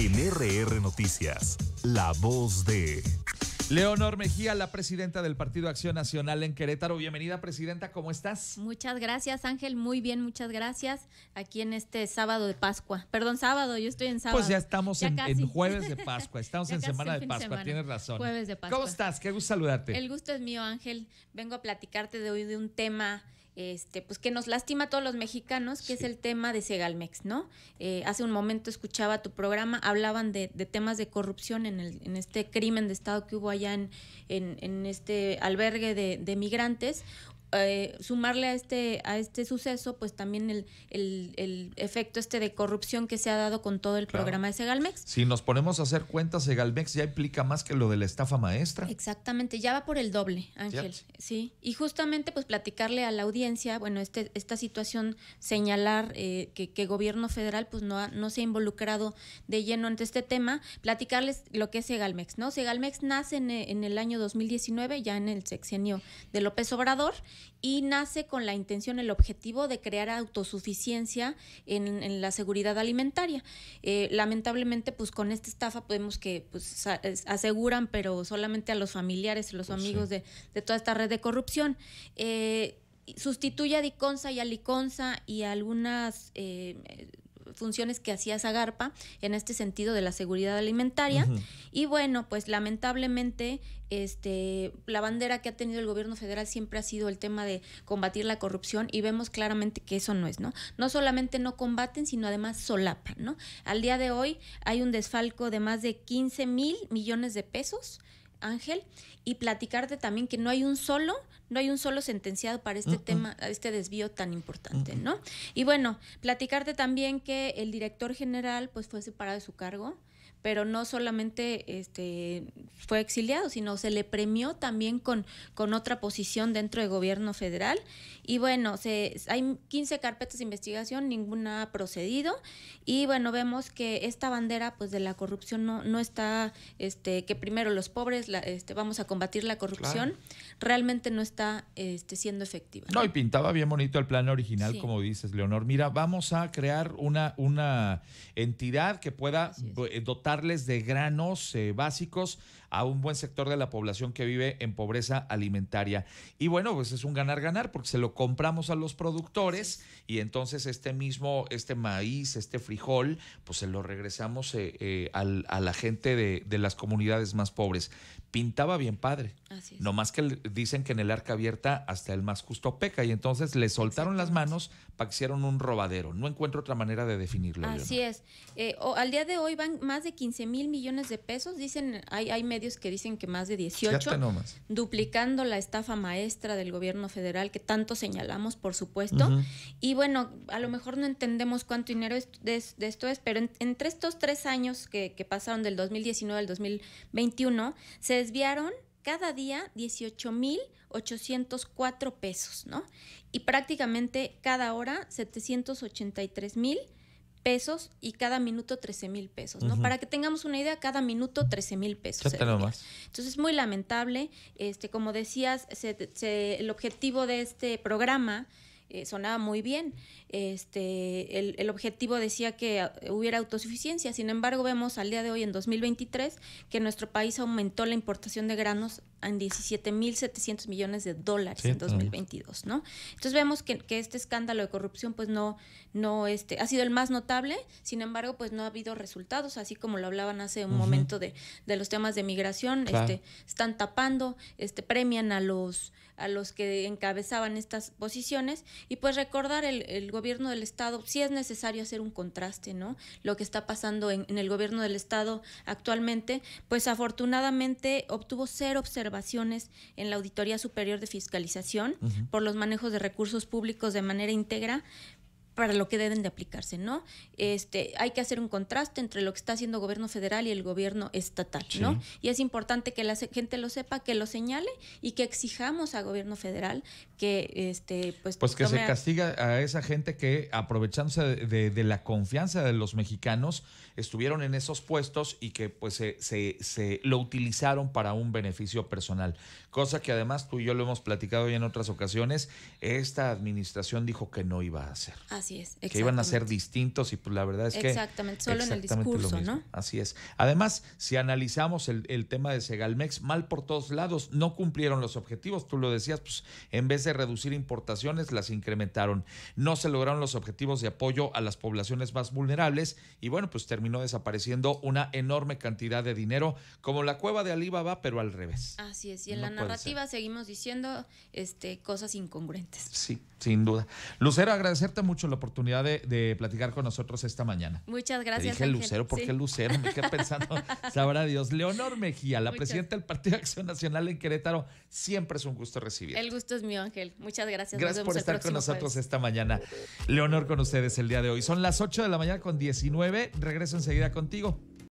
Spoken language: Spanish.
En RR Noticias, la voz de... Leonor Mejía, la presidenta del Partido Acción Nacional en Querétaro. Bienvenida, presidenta, ¿cómo estás? Muchas gracias, Ángel. Muy bien, muchas gracias. Aquí en este sábado de Pascua. Perdón, sábado, yo estoy en pues sábado. Pues ya estamos en, jueves de Pascua. Estamos en semana de Pascua, tienes razón. Jueves de Pascua. ¿Cómo estás? Qué gusto saludarte. El gusto es mío, Ángel. Vengo a platicarte de hoy de un tema este, pues que nos lastima a todos los mexicanos, que es el tema de Segalmex, ¿no? Eh, hace un momento escuchaba tu programa, hablaban de, temas de corrupción en, el, en, este crimen de Estado que hubo allá en, este albergue de, de, migrantes eh, sumarle a este, a este suceso, pues también el, el, efecto este de corrupción que se ha dado con todo el programa de Segalmex. Si nos ponemos a hacer cuentas, Segalmex ya implica más que lo de la estafa maestra. Exactamente, ya va por el doble, Ángel. Sí. Y justamente, pues platicarle a la audiencia, bueno, este, esta situación, señalar eh, que, que gobierno federal pues no, no se ha involucrado de lleno ante este tema, platicarles lo que es Segalmex, ¿no? Segalmex nace en, en el año 2019, ya en el sexenio de López Obrador y nace con la intención, el objetivo de crear autosuficiencia en, la seguridad alimentaria. Eh, lamentablemente, pues con esta estafa podemos que pues, aseguran, pero solamente a los familiares, los pues amigos de, toda esta red de corrupción. Eh, sustituye a Diconsa y a Liconsa y algunas eh, funciones que hacía Zagarpa en este sentido de la seguridad alimentaria. Y bueno, pues lamentablemente este, la bandera que ha tenido el gobierno federal siempre ha sido el tema de combatir la corrupción y vemos claramente que eso no es, ¿no? No solamente no combaten, sino además solapan, ¿no? Al día de hoy hay un desfalco de más de 15 mil millones de pesos Ángel, y platicarte también que no hay un solo, no hay un solo sentenciado para este tema, este desvío tan importante, ¿no? Y bueno, platicarte también que el director general pues fue separado de su cargo pero no solamente este, fue exiliado, sino se le premió también con, con otra posición dentro del gobierno federal. Y bueno, se, hay 15 carpetas de investigación, ninguna ha procedido. Y bueno, vemos que esta bandera pues de la corrupción no, está, este, que primero los pobres este, vamos a combatir la corrupción, realmente no está este, siendo efectiva. ¿no? y pintaba bien bonito el plan original, como dices, Leonor. Mira, vamos a crear una, una entidad que pueda eh, dotar darles de granos eh, básicos a un buen sector de la población que vive en pobreza alimentaria. Y bueno, pues es un ganar-ganar porque se lo compramos a los productores y entonces este mismo, este maíz, este frijol, pues se lo regresamos eh, eh, a la gente de, las comunidades más pobres. Pintaba bien padre. Así es. No más que dicen que en el arca abierta hasta el más justo peca y entonces le soltaron las manos para que hicieron un robadero. No encuentro otra manera de definirlo. Así es. al día de hoy van más de 15 mil millones de pesos, dicen, hay, hay medios que dicen que más de 18, duplicando la estafa maestra del gobierno federal que tanto señalamos, por supuesto. Y bueno, a lo mejor no entendemos cuánto dinero de, esto es, pero entre estos tres años que, pasaron del 2019 al 2021, se desviaron cada día mil 18 804 pesos, ¿no? Y prácticamente cada hora 783 mil pesos y cada minuto 13 mil pesos, ¿no? Para que tengamos una idea, cada minuto 13 mil pesos. Entonces es muy lamentable, este, como decías, el objetivo de este programa eh, sonaba muy bien, este, el, el, objetivo decía que eh, hubiera autosuficiencia, sin embargo vemos al día de hoy, en 2023, que nuestro país aumentó la importación de granos en 17.700 millones de dólares en 2022, ¿no? Entonces vemos que, este escándalo de corrupción pues no, no este, ha sido el más notable, sin embargo pues no ha habido resultados, así como lo hablaban hace un momento de, los temas de migración, este, están tapando, este, premian a los, a los que encabezaban estas posiciones y pues recordar el, gobierno del Estado, si es necesario hacer un contraste, ¿no? Lo que está pasando en, en el gobierno del Estado actualmente, pues afortunadamente obtuvo cero observaciones observaciones en la Auditoría Superior de Fiscalización por los manejos de recursos públicos de manera íntegra, para lo que deben de aplicarse, ¿no? Este, hay que hacer un contraste entre lo que está haciendo el gobierno federal y el gobierno estatal, ¿no? Y es importante que la gente lo sepa, que lo señale y que exijamos al gobierno federal que este pues pues que se castiga a esa gente que aprovechándose de, de, la confianza de los mexicanos estuvieron en esos puestos y que pues se, se, se lo utilizaron para un beneficio personal, cosa que además tú y yo lo hemos platicado ya en otras ocasiones, esta administración dijo que no iba a hacer. Así es. Que iban a ser distintos y pues la verdad es que... Exactamente, solo en el discurso, ¿no? Así es. Además, si analizamos el, el, tema de Segalmex, mal por todos lados, no cumplieron los objetivos, tú lo decías, pues en vez de reducir importaciones, las incrementaron. No se lograron los objetivos de apoyo a las poblaciones más vulnerables y bueno, pues terminó desapareciendo una enorme cantidad de dinero, como la cueva de Alibaba, pero al revés. Así es, y en la narrativa seguimos diciendo este, cosas incongruentes. Sí, sin duda. Lucero, agradecerte mucho lo oportunidad de, platicar con nosotros esta mañana. Muchas gracias. dije Ángel. Lucero, porque Lucero me quedé pensando, sabrá Dios. Leonor Mejía, la presidenta del Partido de Acción Nacional en Querétaro, siempre es un gusto recibir. El gusto es mío, Ángel. Muchas gracias. Gracias por estar con nosotros esta mañana. Leonor con ustedes el día de hoy. Son las 8 de la mañana con 19. Regreso enseguida contigo.